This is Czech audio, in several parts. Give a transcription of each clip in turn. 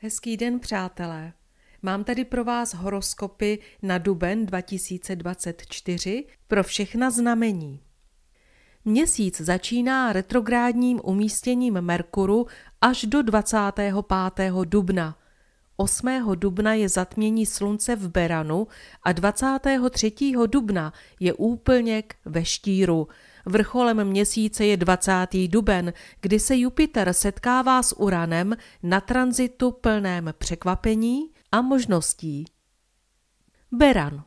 Hezký den, přátelé. Mám tady pro vás horoskopy na duben 2024 pro všechna znamení. Měsíc začíná retrográdním umístěním Merkuru až do 25. dubna. 8. dubna je zatmění slunce v Beranu a 23. dubna je úplněk ve Štíru. Vrcholem měsíce je 20. duben, kdy se Jupiter setkává s Uranem na tranzitu plném překvapení a možností. Beran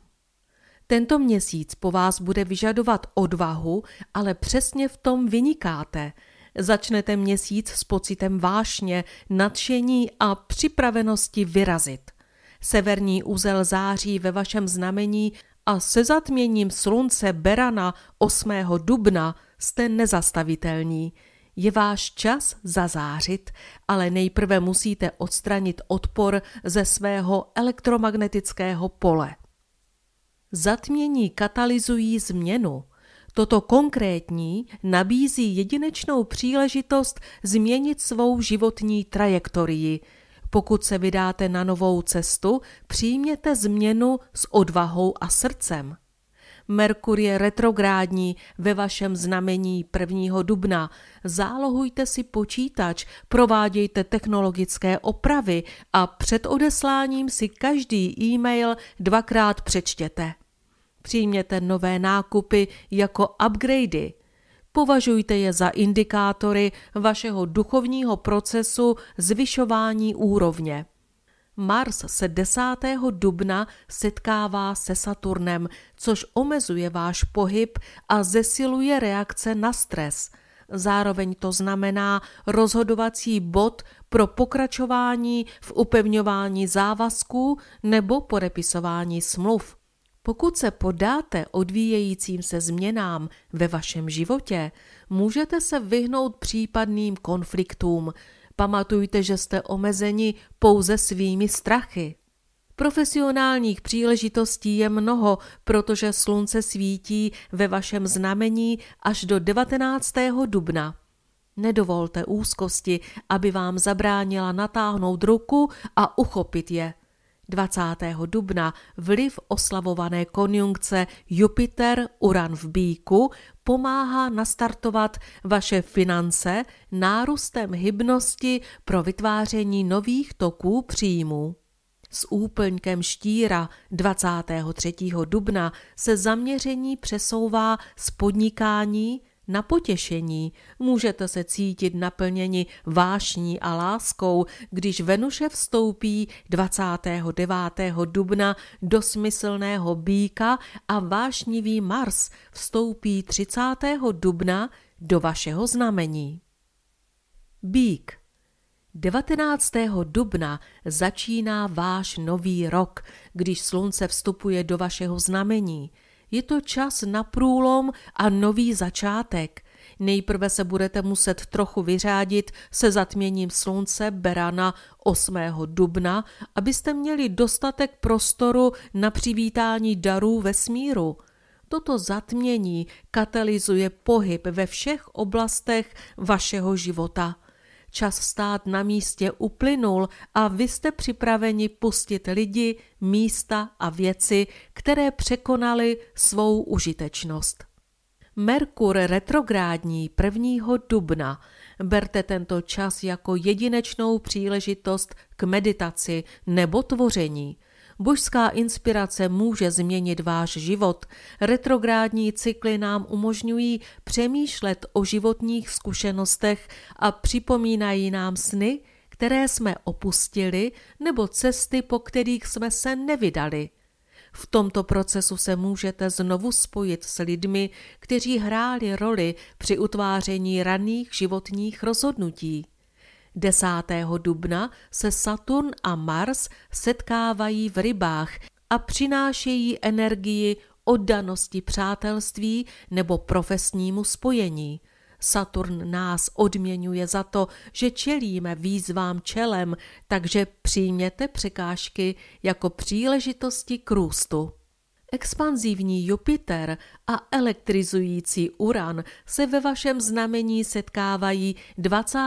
tento měsíc po vás bude vyžadovat odvahu, ale přesně v tom vynikáte. Začnete měsíc s pocitem vášně, nadšení a připravenosti vyrazit. Severní úzel září ve vašem znamení a se zatměním slunce Berana 8. dubna jste nezastavitelní. Je váš čas zazářit, ale nejprve musíte odstranit odpor ze svého elektromagnetického pole. Zatmění katalyzují změnu. Toto konkrétní nabízí jedinečnou příležitost změnit svou životní trajektorii – pokud se vydáte na novou cestu, přijměte změnu s odvahou a srdcem. Merkur je retrográdní ve vašem znamení 1. dubna. Zálohujte si počítač, provádějte technologické opravy a před odesláním si každý e-mail dvakrát přečtěte. Přijměte nové nákupy jako upgradey. Považujte je za indikátory vašeho duchovního procesu zvyšování úrovně. Mars se 10. dubna setkává se Saturnem, což omezuje váš pohyb a zesiluje reakce na stres. Zároveň to znamená rozhodovací bod pro pokračování v upevňování závazků nebo podepisování smluv. Pokud se podáte odvíjejícím se změnám ve vašem životě, můžete se vyhnout případným konfliktům. Pamatujte, že jste omezeni pouze svými strachy. Profesionálních příležitostí je mnoho, protože slunce svítí ve vašem znamení až do 19. dubna. Nedovolte úzkosti, aby vám zabránila natáhnout ruku a uchopit je. 20. dubna vliv oslavované konjunkce Jupiter-Uran v Bíku pomáhá nastartovat vaše finance nárůstem hybnosti pro vytváření nových toků příjmů. S úplňkem štíra 23. dubna se zaměření přesouvá z podnikání na potěšení. Můžete se cítit naplněni vášní a láskou, když Venuše vstoupí 29. dubna do smyslného býka a vášnivý Mars vstoupí 30. dubna do vašeho znamení. Bík 19. dubna začíná váš nový rok, když slunce vstupuje do vašeho znamení – je to čas na průlom a nový začátek. Nejprve se budete muset trochu vyřádit se zatměním slunce Berana 8. dubna, abyste měli dostatek prostoru na přivítání darů smíru. Toto zatmění katalyzuje pohyb ve všech oblastech vašeho života – Čas stát na místě uplynul a vy jste připraveni pustit lidi, místa a věci, které překonaly svou užitečnost. Merkur retrográdní 1. dubna. Berte tento čas jako jedinečnou příležitost k meditaci nebo tvoření – Božská inspirace může změnit váš život. Retrográdní cykly nám umožňují přemýšlet o životních zkušenostech a připomínají nám sny, které jsme opustili nebo cesty, po kterých jsme se nevydali. V tomto procesu se můžete znovu spojit s lidmi, kteří hráli roli při utváření raných životních rozhodnutí. 10. dubna se Saturn a Mars setkávají v rybách a přinášejí energii oddanosti přátelství nebo profesnímu spojení. Saturn nás odměňuje za to, že čelíme výzvám čelem, takže přijměte překážky jako příležitosti k růstu. Expanzivní Jupiter a elektrizující Uran se ve vašem znamení setkávají 20.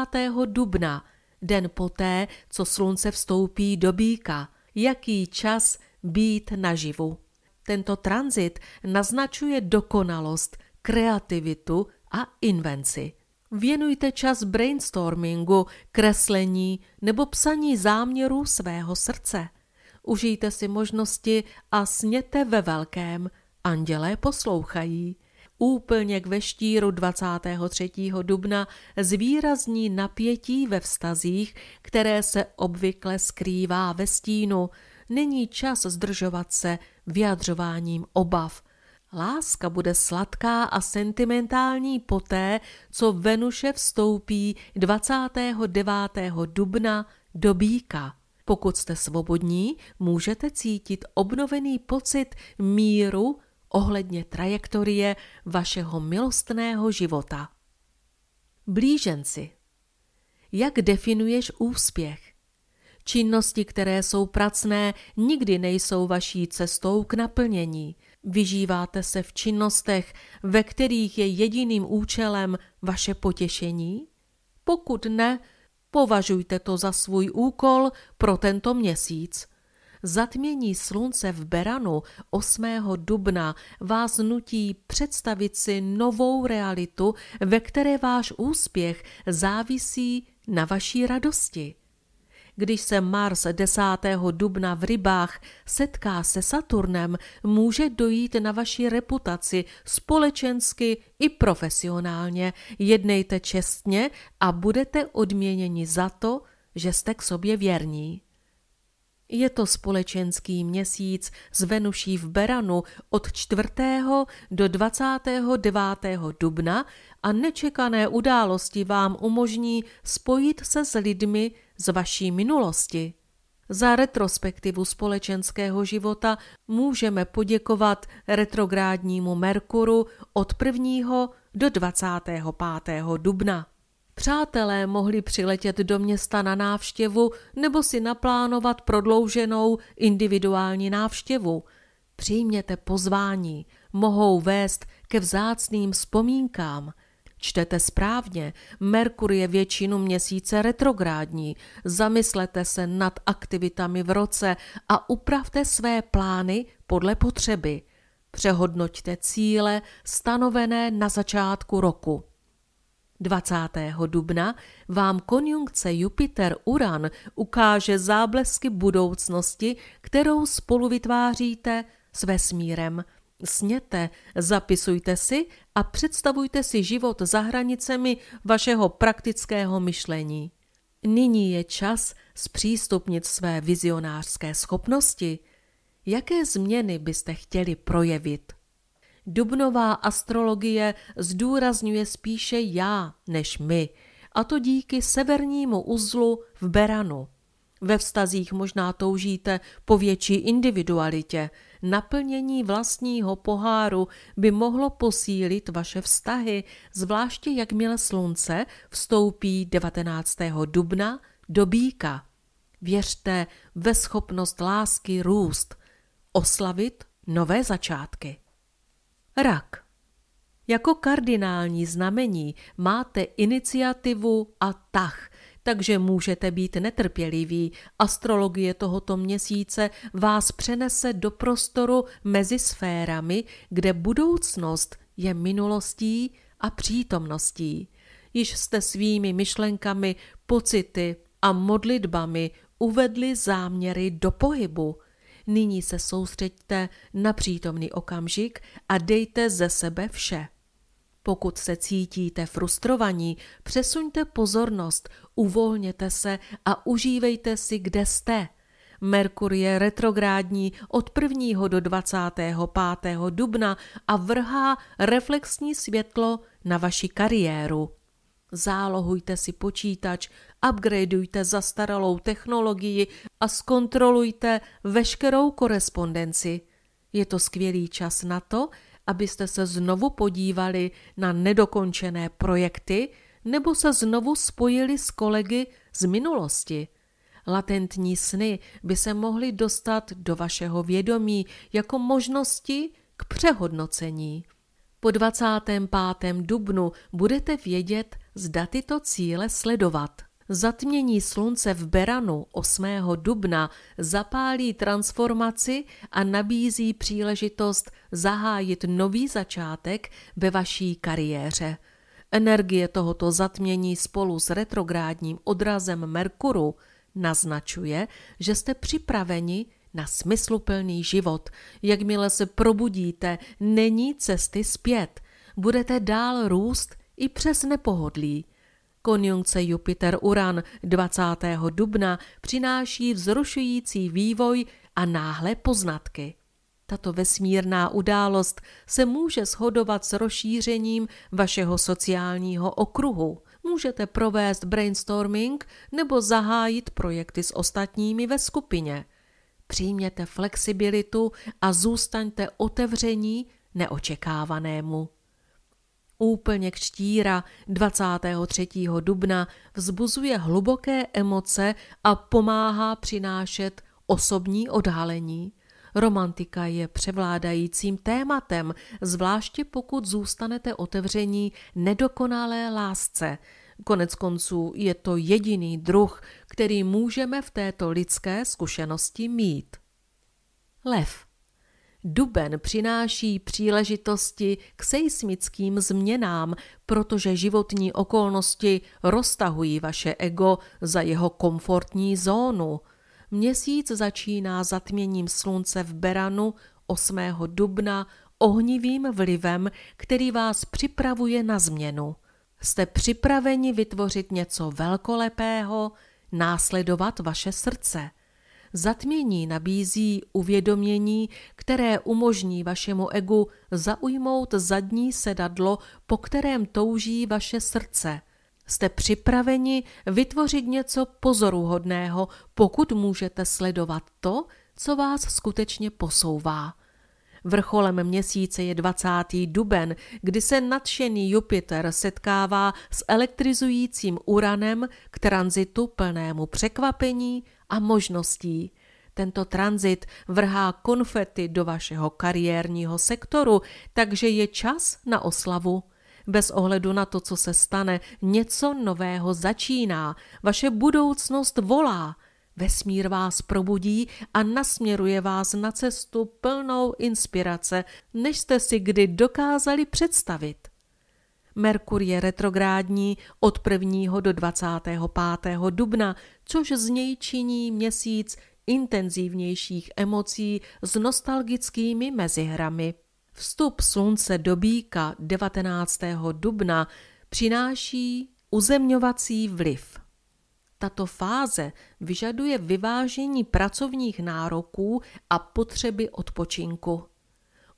dubna, den poté, co slunce vstoupí do býka. Jaký čas být naživu? Tento tranzit naznačuje dokonalost, kreativitu a invenci. Věnujte čas brainstormingu, kreslení nebo psaní záměru svého srdce užijte si možnosti a sněte ve velkém. Andělé poslouchají. úplně k veštíru 23. dubna zvýrazní napětí ve vztazích, které se obvykle skrývá ve stínu. Není čas zdržovat se vyjadřováním obav. Láska bude sladká a sentimentální poté, co Venuše vstoupí 29. dubna do býka. Pokud jste svobodní, můžete cítit obnovený pocit míru ohledně trajektorie vašeho milostného života. Blíženci. Jak definuješ úspěch? Činnosti, které jsou pracné, nikdy nejsou vaší cestou k naplnění. Vyžíváte se v činnostech, ve kterých je jediným účelem vaše potěšení? Pokud ne, Považujte to za svůj úkol pro tento měsíc. Zatmění slunce v Beranu 8. dubna vás nutí představit si novou realitu, ve které váš úspěch závisí na vaší radosti. Když se Mars 10. dubna v rybách setká se Saturnem, může dojít na vaši reputaci společensky i profesionálně. Jednejte čestně a budete odměněni za to, že jste k sobě věrní. Je to společenský měsíc z Venuší v Beranu od 4. do 29. dubna a nečekané události vám umožní spojit se s lidmi z vaší minulosti. Za retrospektivu společenského života můžeme poděkovat retrográdnímu Merkuru od 1. do 25. dubna. Přátelé mohli přiletět do města na návštěvu nebo si naplánovat prodlouženou individuální návštěvu. Přijměte pozvání, mohou vést ke vzácným vzpomínkám. Čtete správně, Merkur je většinu měsíce retrográdní. Zamyslete se nad aktivitami v roce a upravte své plány podle potřeby. Přehodnoťte cíle stanovené na začátku roku. 20. dubna vám konjunkce Jupiter-Uran ukáže záblesky budoucnosti, kterou spolu vytváříte s vesmírem. Sněte, zapisujte si a představujte si život za hranicemi vašeho praktického myšlení. Nyní je čas zpřístupnit své vizionářské schopnosti. Jaké změny byste chtěli projevit? Dubnová astrologie zdůrazňuje spíše já než my, a to díky severnímu uzlu v Beranu. Ve vztazích možná toužíte po větší individualitě. Naplnění vlastního poháru by mohlo posílit vaše vztahy, zvláště jakmile slunce vstoupí 19. dubna do býka. Věřte ve schopnost lásky růst, oslavit nové začátky. Rak. Jako kardinální znamení máte iniciativu a tah, takže můžete být netrpěliví. Astrologie tohoto měsíce vás přenese do prostoru mezi sférami, kde budoucnost je minulostí a přítomností. Již jste svými myšlenkami, pocity a modlitbami uvedli záměry do pohybu – Nyní se soustřeďte na přítomný okamžik a dejte ze sebe vše. Pokud se cítíte frustrovaní, přesuňte pozornost, uvolněte se a užívejte si, kde jste. Merkur je retrográdní od 1. do 25. dubna a vrhá reflexní světlo na vaši kariéru zálohujte si počítač, upgradeujte zastaralou technologii a zkontrolujte veškerou korespondenci. Je to skvělý čas na to, abyste se znovu podívali na nedokončené projekty nebo se znovu spojili s kolegy z minulosti. Latentní sny by se mohly dostat do vašeho vědomí jako možnosti k přehodnocení. Po 25. dubnu budete vědět, zda tyto cíle sledovat. Zatmění slunce v Beranu 8. dubna zapálí transformaci a nabízí příležitost zahájit nový začátek ve vaší kariéře. Energie tohoto zatmění spolu s retrográdním odrazem Merkuru naznačuje, že jste připraveni na smysluplný život. Jakmile se probudíte, není cesty zpět. Budete dál růst i přes nepohodlí. Konjunkce Jupiter-Uran 20. dubna přináší vzrušující vývoj a náhle poznatky. Tato vesmírná událost se může shodovat s rozšířením vašeho sociálního okruhu. Můžete provést brainstorming nebo zahájit projekty s ostatními ve skupině. Přijměte flexibilitu a zůstaňte otevření neočekávanému. Úplně kštíra 23. dubna vzbuzuje hluboké emoce a pomáhá přinášet osobní odhalení. Romantika je převládajícím tématem, zvláště pokud zůstanete otevření nedokonalé lásce. Konec konců je to jediný druh, který můžeme v této lidské zkušenosti mít. Lev Duben přináší příležitosti k seismickým změnám, protože životní okolnosti roztahují vaše ego za jeho komfortní zónu. Měsíc začíná zatměním slunce v Beranu 8. dubna ohnivým vlivem, který vás připravuje na změnu. Jste připraveni vytvořit něco velkolepého, následovat vaše srdce – Zatmění nabízí uvědomění, které umožní vašemu egu zaujmout zadní sedadlo, po kterém touží vaše srdce. Jste připraveni vytvořit něco pozoruhodného, pokud můžete sledovat to, co vás skutečně posouvá. Vrcholem měsíce je 20. duben, kdy se nadšený Jupiter setkává s elektrizujícím Uranem k tranzitu plnému překvapení a možností. Tento tranzit vrhá konfety do vašeho kariérního sektoru, takže je čas na oslavu. Bez ohledu na to, co se stane, něco nového začíná, vaše budoucnost volá – Vesmír vás probudí a nasměruje vás na cestu plnou inspirace, než jste si kdy dokázali představit. Merkur je retrográdní od 1. do 25. dubna, což z něj činí měsíc intenzivnějších emocí s nostalgickými mezihrami. Vstup slunce do býka 19. dubna přináší uzemňovací vliv. Tato fáze vyžaduje vyvážení pracovních nároků a potřeby odpočinku.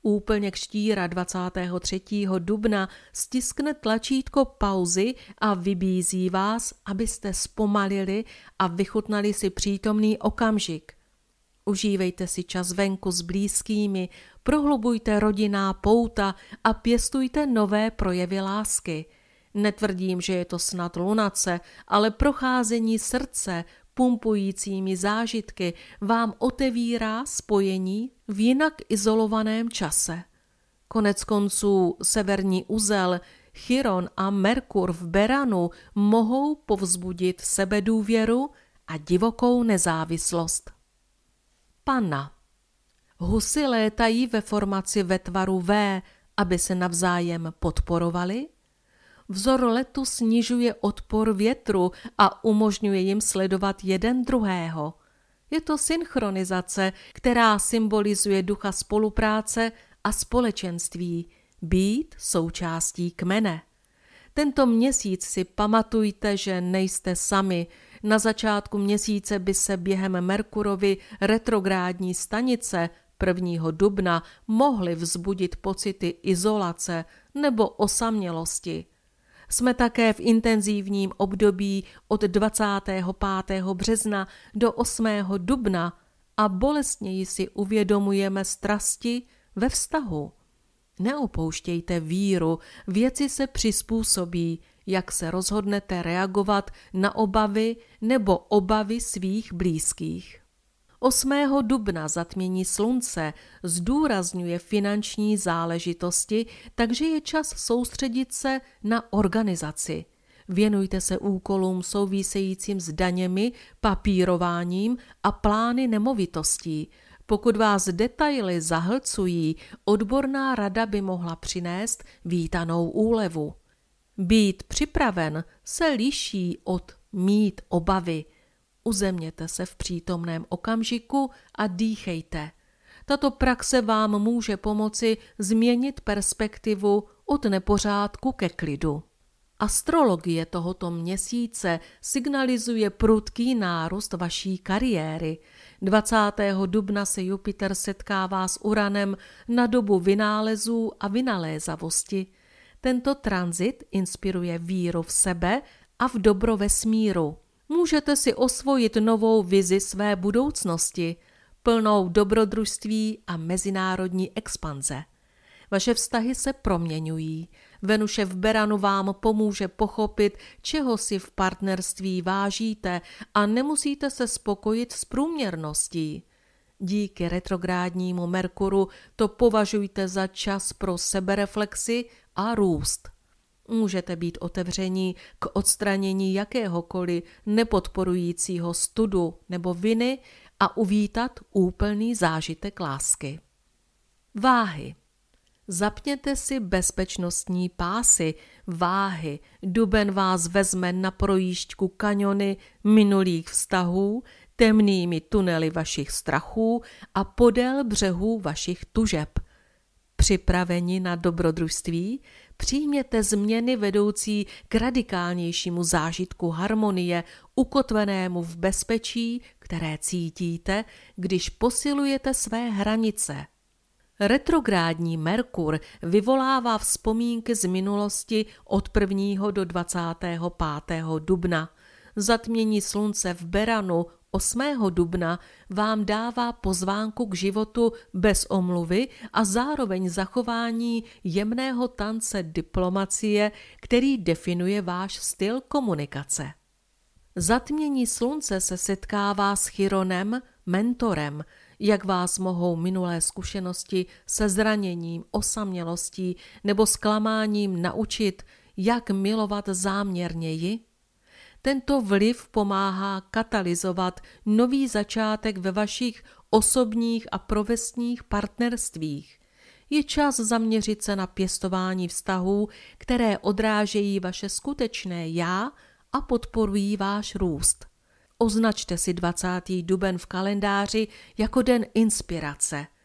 Úplně štíra 23. dubna stiskne tlačítko pauzy a vybízí vás, abyste zpomalili a vychutnali si přítomný okamžik. Užívejte si čas venku s blízkými, prohlubujte rodinná pouta a pěstujte nové projevy lásky – Netvrdím, že je to snad lunace, ale procházení srdce pumpujícími zážitky vám otevírá spojení v jinak izolovaném čase. Konec konců severní uzel, Chiron a Merkur v Beranu mohou povzbudit sebedůvěru a divokou nezávislost. Panna Husy létají ve formaci ve tvaru V, aby se navzájem podporovali Vzor letu snižuje odpor větru a umožňuje jim sledovat jeden druhého. Je to synchronizace, která symbolizuje ducha spolupráce a společenství, být součástí kmene. Tento měsíc si pamatujte, že nejste sami. Na začátku měsíce by se během Merkurovy retrográdní stanice 1. dubna mohly vzbudit pocity izolace nebo osamělosti. Jsme také v intenzivním období od 25. března do 8. dubna a bolestněji si uvědomujeme strasti ve vztahu. Neopouštějte víru, věci se přizpůsobí, jak se rozhodnete reagovat na obavy nebo obavy svých blízkých. 8. dubna zatmění slunce zdůrazňuje finanční záležitosti, takže je čas soustředit se na organizaci. Věnujte se úkolům souvisejícím s daněmi, papírováním a plány nemovitostí. Pokud vás detaily zahlcují, odborná rada by mohla přinést vítanou úlevu. Být připraven se liší od mít obavy – Uzemněte se v přítomném okamžiku a dýchejte. Tato praxe vám může pomoci změnit perspektivu od nepořádku ke klidu. Astrologie tohoto měsíce signalizuje prudký nárůst vaší kariéry. 20. dubna se Jupiter setkává s Uranem na dobu vynálezů a vynalézavosti. Tento tranzit inspiruje víru v sebe a v dobro vesmíru můžete si osvojit novou vizi své budoucnosti, plnou dobrodružství a mezinárodní expanze. Vaše vztahy se proměňují. Venuše v Beranu vám pomůže pochopit, čeho si v partnerství vážíte a nemusíte se spokojit s průměrností. Díky retrográdnímu Merkuru to považujte za čas pro sebereflexy a růst. Můžete být otevření k odstranění jakéhokoliv nepodporujícího studu nebo viny a uvítat úplný zážitek lásky. Váhy. Zapněte si bezpečnostní pásy, váhy, duben vás vezme na projížďku kaniony minulých vztahů, temnými tunely vašich strachů a podél břehů vašich tužeb. Připraveni na dobrodružství, přijměte změny vedoucí k radikálnějšímu zážitku harmonie, ukotvenému v bezpečí, které cítíte, když posilujete své hranice. Retrográdní Merkur vyvolává vzpomínky z minulosti od 1. do 25. dubna. Zatmění slunce v Beranu 8. dubna vám dává pozvánku k životu bez omluvy a zároveň zachování jemného tance diplomacie, který definuje váš styl komunikace. Zatmění slunce se setkává s Chironem, mentorem, jak vás mohou minulé zkušenosti se zraněním, osamělostí nebo zklamáním naučit, jak milovat záměrněji? Tento vliv pomáhá katalyzovat nový začátek ve vašich osobních a profesních partnerstvích. Je čas zaměřit se na pěstování vztahů, které odrážejí vaše skutečné já a podporují váš růst. Označte si 20. duben v kalendáři jako den inspirace –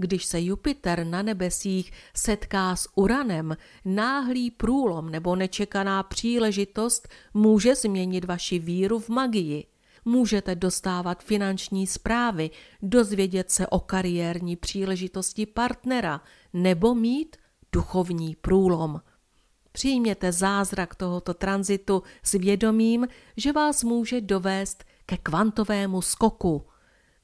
když se Jupiter na nebesích setká s Uranem, náhlý průlom nebo nečekaná příležitost může změnit vaši víru v magii. Můžete dostávat finanční zprávy, dozvědět se o kariérní příležitosti partnera nebo mít duchovní průlom. Přijměte zázrak tohoto tranzitu s vědomím, že vás může dovést ke kvantovému skoku –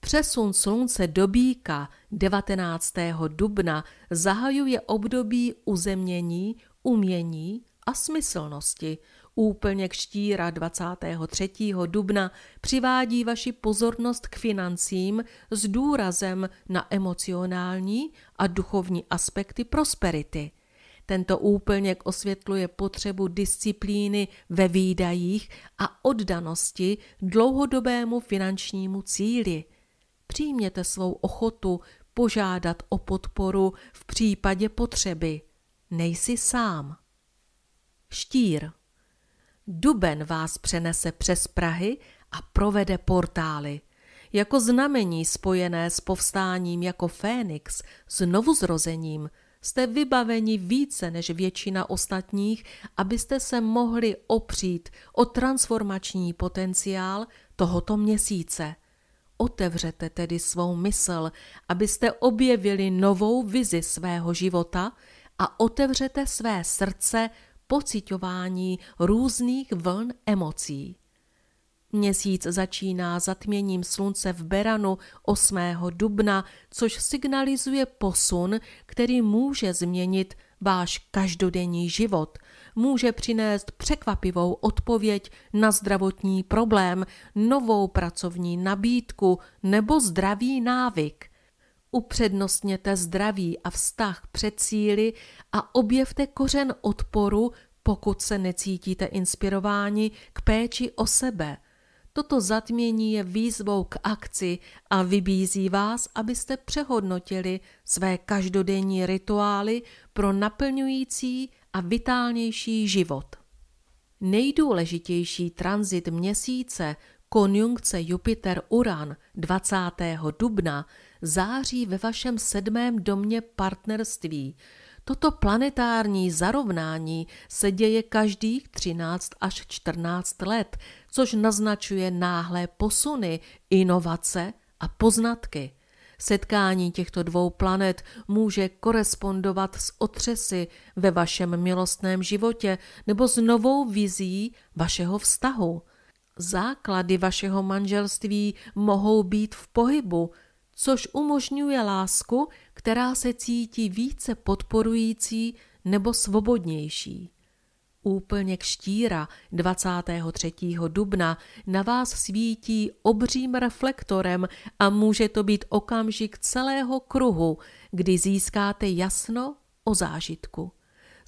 Přesun slunce do býka 19. dubna zahajuje období uzemnění, umění a smyslnosti. Úplně k štíra 23. dubna přivádí vaši pozornost k financím s důrazem na emocionální a duchovní aspekty prosperity. Tento úplněk osvětluje potřebu disciplíny ve výdajích a oddanosti dlouhodobému finančnímu cíli – Přijměte svou ochotu požádat o podporu v případě potřeby. Nejsi sám. Štír. Duben vás přenese přes Prahy a provede portály. Jako znamení spojené s povstáním jako Fénix, novuzrozením, jste vybaveni více než většina ostatních, abyste se mohli opřít o transformační potenciál tohoto měsíce – Otevřete tedy svou mysl, abyste objevili novou vizi svého života a otevřete své srdce pocitování různých vln emocí. Měsíc začíná zatměním slunce v Beranu 8. dubna, což signalizuje posun, který může změnit váš každodenní život – může přinést překvapivou odpověď na zdravotní problém, novou pracovní nabídku nebo zdravý návyk. Upřednostněte zdraví a vztah před cíly a objevte kořen odporu, pokud se necítíte inspirováni k péči o sebe – Toto zatmění je výzvou k akci a vybízí vás, abyste přehodnotili své každodenní rituály pro naplňující a vitálnější život. Nejdůležitější tranzit měsíce, konjunkce Jupiter-Uran 20. dubna, září ve vašem sedmém domě partnerství. Toto planetární zarovnání se děje každých 13 až 14 let což naznačuje náhlé posuny, inovace a poznatky. Setkání těchto dvou planet může korespondovat s otřesy ve vašem milostném životě nebo s novou vizí vašeho vztahu. Základy vašeho manželství mohou být v pohybu, což umožňuje lásku, která se cítí více podporující nebo svobodnější úplně k štíra 23. dubna na vás svítí obřím reflektorem a může to být okamžik celého kruhu, kdy získáte jasno o zážitku.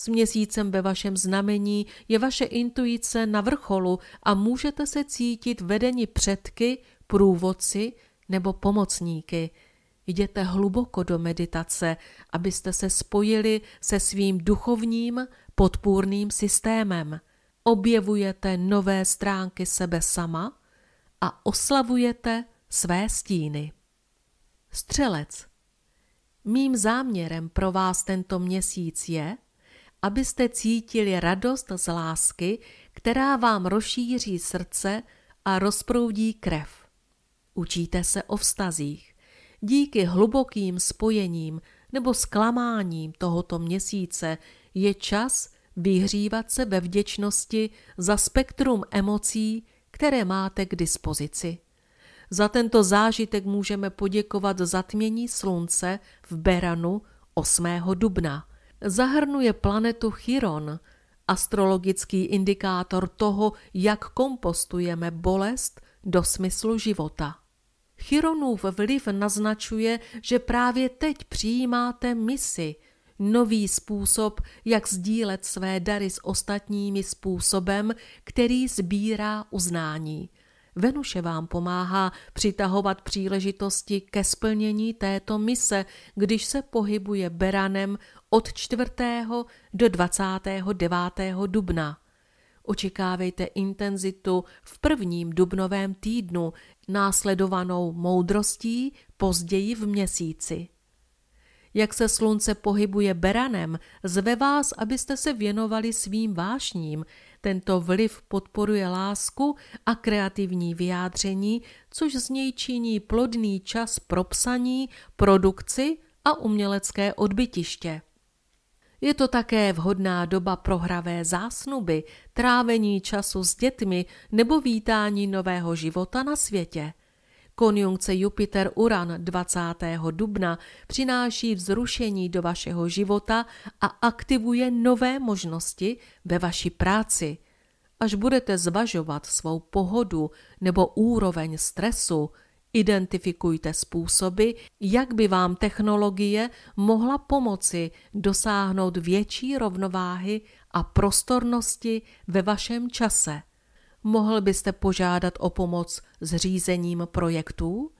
S měsícem ve vašem znamení je vaše intuice na vrcholu a můžete se cítit vedeni předky, průvodci nebo pomocníky. Jděte hluboko do meditace, abyste se spojili se svým duchovním podpůrným systémem. Objevujete nové stránky sebe sama a oslavujete své stíny. Střelec. Mým záměrem pro vás tento měsíc je, abyste cítili radost z lásky, která vám rozšíří srdce a rozproudí krev. Učíte se o vztazích. Díky hlubokým spojením nebo zklamáním tohoto měsíce je čas vyhřívat se ve vděčnosti za spektrum emocí, které máte k dispozici. Za tento zážitek můžeme poděkovat zatmění slunce v Beranu 8. dubna. Zahrnuje planetu Chiron, astrologický indikátor toho, jak kompostujeme bolest do smyslu života. Chironův vliv naznačuje, že právě teď přijímáte misi – nový způsob, jak sdílet své dary s ostatními způsobem, který sbírá uznání. Venuše vám pomáhá přitahovat příležitosti ke splnění této mise, když se pohybuje beranem od 4. do 29. dubna. Očekávejte intenzitu v prvním dubnovém týdnu, následovanou moudrostí později v měsíci jak se slunce pohybuje beranem, zve vás, abyste se věnovali svým vášním. Tento vliv podporuje lásku a kreativní vyjádření, což z něj činí plodný čas pro psaní, produkci a umělecké odbytiště. Je to také vhodná doba pro hravé zásnuby, trávení času s dětmi nebo vítání nového života na světě. Konjunkce Jupiter-Uran 20. dubna přináší vzrušení do vašeho života a aktivuje nové možnosti ve vaší práci. Až budete zvažovat svou pohodu nebo úroveň stresu, Identifikujte způsoby, jak by vám technologie mohla pomoci dosáhnout větší rovnováhy a prostornosti ve vašem čase mohl byste požádat o pomoc s řízením projektů?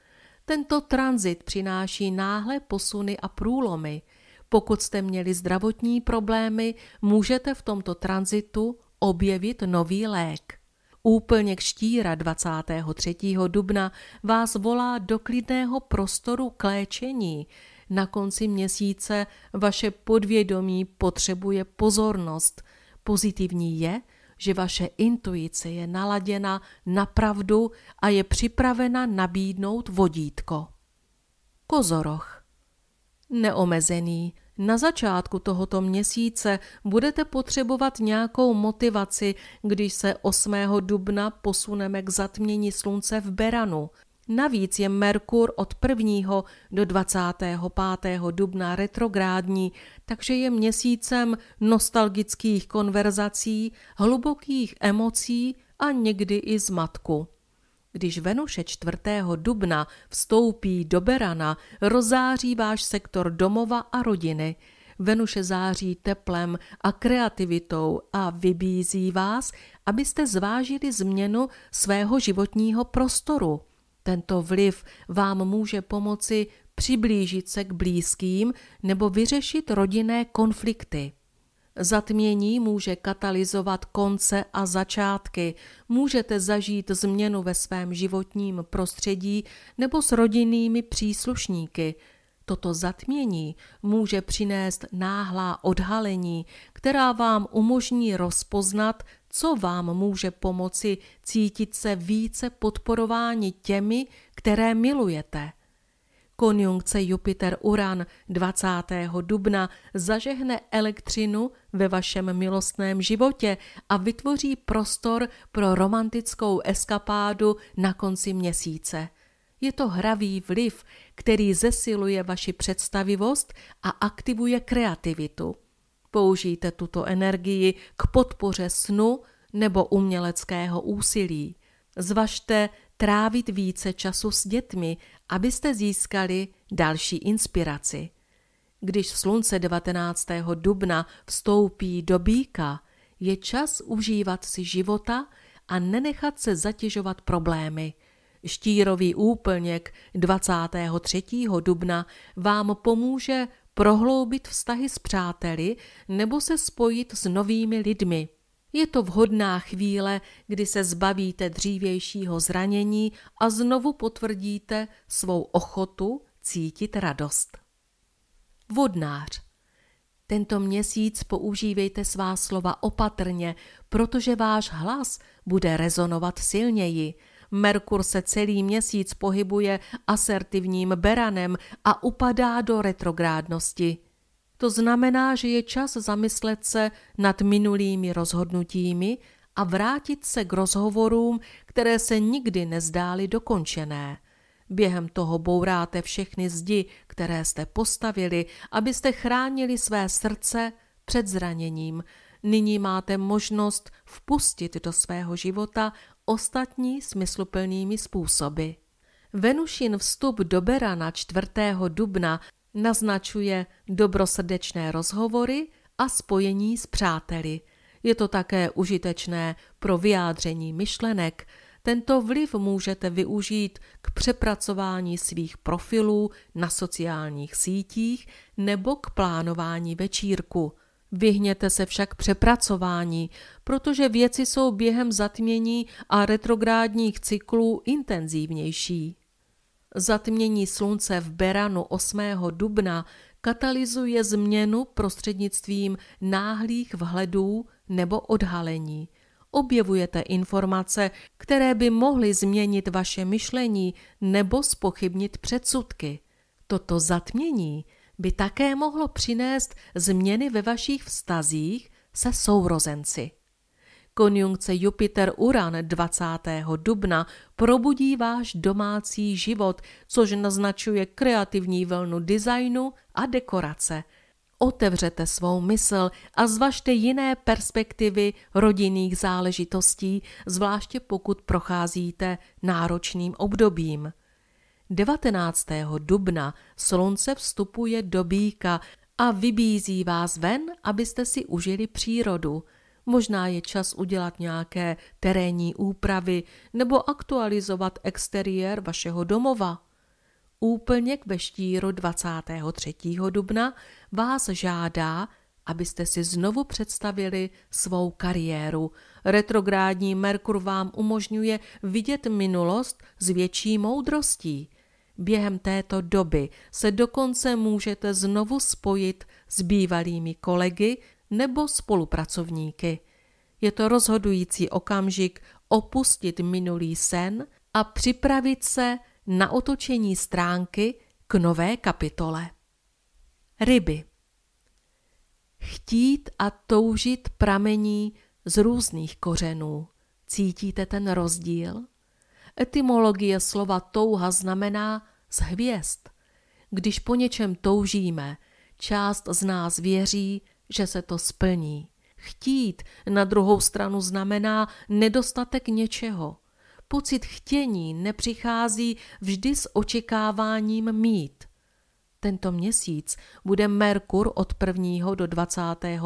Tento tranzit přináší náhle posuny a průlomy. Pokud jste měli zdravotní problémy, můžete v tomto tranzitu objevit nový lék. Úplně k štíra 23. dubna vás volá do klidného prostoru k léčení. Na konci měsíce vaše podvědomí potřebuje pozornost. Pozitivní je, že vaše intuice je naladěna na pravdu a je připravena nabídnout vodítko. Kozoroch. Neomezený. Na začátku tohoto měsíce budete potřebovat nějakou motivaci, když se 8. dubna posuneme k zatmění slunce v Beranu, Navíc je Merkur od 1. do 25. dubna retrográdní, takže je měsícem nostalgických konverzací, hlubokých emocí a někdy i zmatku. Když Venuše 4. dubna vstoupí do Berana, rozáří váš sektor domova a rodiny. Venuše září teplem a kreativitou a vybízí vás, abyste zvážili změnu svého životního prostoru. Tento vliv vám může pomoci přiblížit se k blízkým nebo vyřešit rodinné konflikty. Zatmění může katalyzovat konce a začátky. Můžete zažít změnu ve svém životním prostředí nebo s rodinnými příslušníky. Toto zatmění může přinést náhlá odhalení, která vám umožní rozpoznat co vám může pomoci cítit se více podporováni těmi, které milujete. Konjunkce Jupiter-Uran 20. dubna zažehne elektřinu ve vašem milostném životě a vytvoří prostor pro romantickou eskapádu na konci měsíce. Je to hravý vliv, který zesiluje vaši představivost a aktivuje kreativitu. Použijte tuto energii k podpoře snu nebo uměleckého úsilí. Zvažte trávit více času s dětmi, abyste získali další inspiraci. Když slunce 19. dubna vstoupí do býka, je čas užívat si života a nenechat se zatěžovat problémy. Štírový úplněk 23. dubna vám pomůže prohloubit vztahy s přáteli nebo se spojit s novými lidmi. Je to vhodná chvíle, kdy se zbavíte dřívějšího zranění a znovu potvrdíte svou ochotu cítit radost. Vodnář. Tento měsíc používejte svá slova opatrně, protože váš hlas bude rezonovat silněji – Merkur se celý měsíc pohybuje asertivním beranem a upadá do retrográdnosti. To znamená, že je čas zamyslet se nad minulými rozhodnutími a vrátit se k rozhovorům, které se nikdy nezdály dokončené. Během toho bouráte všechny zdi, které jste postavili, abyste chránili své srdce před zraněním. Nyní máte možnost vpustit do svého života ostatní smysluplnými způsoby. Venušin vstup do Berana 4. dubna naznačuje dobrosrdečné rozhovory a spojení s přáteli. Je to také užitečné pro vyjádření myšlenek. Tento vliv můžete využít k přepracování svých profilů na sociálních sítích nebo k plánování večírku – Vyhněte se však přepracování, protože věci jsou během zatmění a retrográdních cyklů intenzivnější. Zatmění slunce v Beranu 8. dubna katalyzuje změnu prostřednictvím náhlých vhledů nebo odhalení. Objevujete informace, které by mohly změnit vaše myšlení nebo spochybnit předsudky. Toto zatmění by také mohlo přinést změny ve vašich vztazích se sourozenci. Konjunkce Jupiter-Uran 20. dubna probudí váš domácí život, což naznačuje kreativní vlnu designu a dekorace. Otevřete svou mysl a zvažte jiné perspektivy rodinných záležitostí, zvláště pokud procházíte náročným obdobím. 19. dubna slunce vstupuje do býka a vybízí vás ven, abyste si užili přírodu. Možná je čas udělat nějaké terénní úpravy nebo aktualizovat exteriér vašeho domova. Úplně k veštíru 23. dubna vás žádá, abyste si znovu představili svou kariéru. Retrográdní Merkur vám umožňuje vidět minulost s větší moudrostí během této doby se dokonce můžete znovu spojit s bývalými kolegy nebo spolupracovníky. Je to rozhodující okamžik opustit minulý sen a připravit se na otočení stránky k nové kapitole. Ryby. Chtít a toužit pramení z různých kořenů. Cítíte ten rozdíl? Etymologie slova touha znamená z hvězd. Když po něčem toužíme, část z nás věří, že se to splní. Chtít na druhou stranu znamená nedostatek něčeho. Pocit chtění nepřichází vždy s očekáváním mít. Tento měsíc bude Merkur od 1. do 25.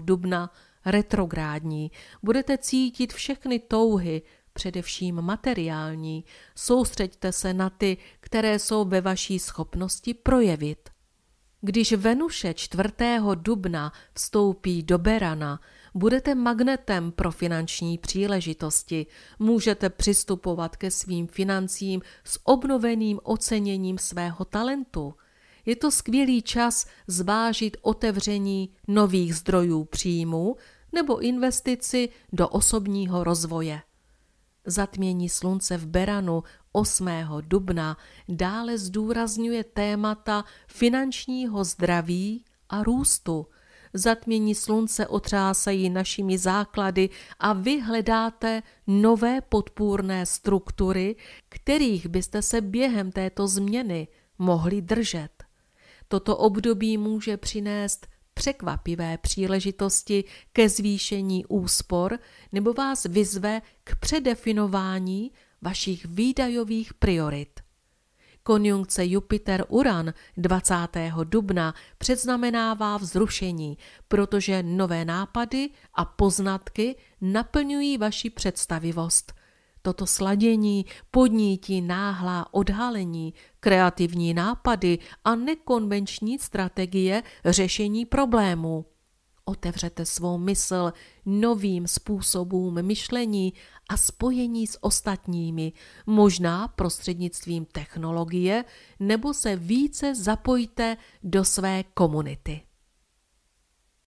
dubna retrográdní. Budete cítit všechny touhy, především materiální, soustřeďte se na ty, které jsou ve vaší schopnosti projevit. Když Venuše 4. dubna vstoupí do Berana, budete magnetem pro finanční příležitosti. Můžete přistupovat ke svým financím s obnoveným oceněním svého talentu. Je to skvělý čas zvážit otevření nových zdrojů příjmu nebo investici do osobního rozvoje zatmění slunce v Beranu 8. dubna dále zdůrazňuje témata finančního zdraví a růstu. Zatmění slunce otřásají našimi základy a vy hledáte nové podpůrné struktury, kterých byste se během této změny mohli držet. Toto období může přinést překvapivé příležitosti ke zvýšení úspor nebo vás vyzve k předefinování vašich výdajových priorit. Konjunkce Jupiter-Uran 20. dubna předznamenává vzrušení, protože nové nápady a poznatky naplňují vaši představivost – Toto sladění podnítí náhlá odhalení, kreativní nápady a nekonvenční strategie řešení problémů. Otevřete svou mysl novým způsobům myšlení a spojení s ostatními, možná prostřednictvím technologie, nebo se více zapojte do své komunity.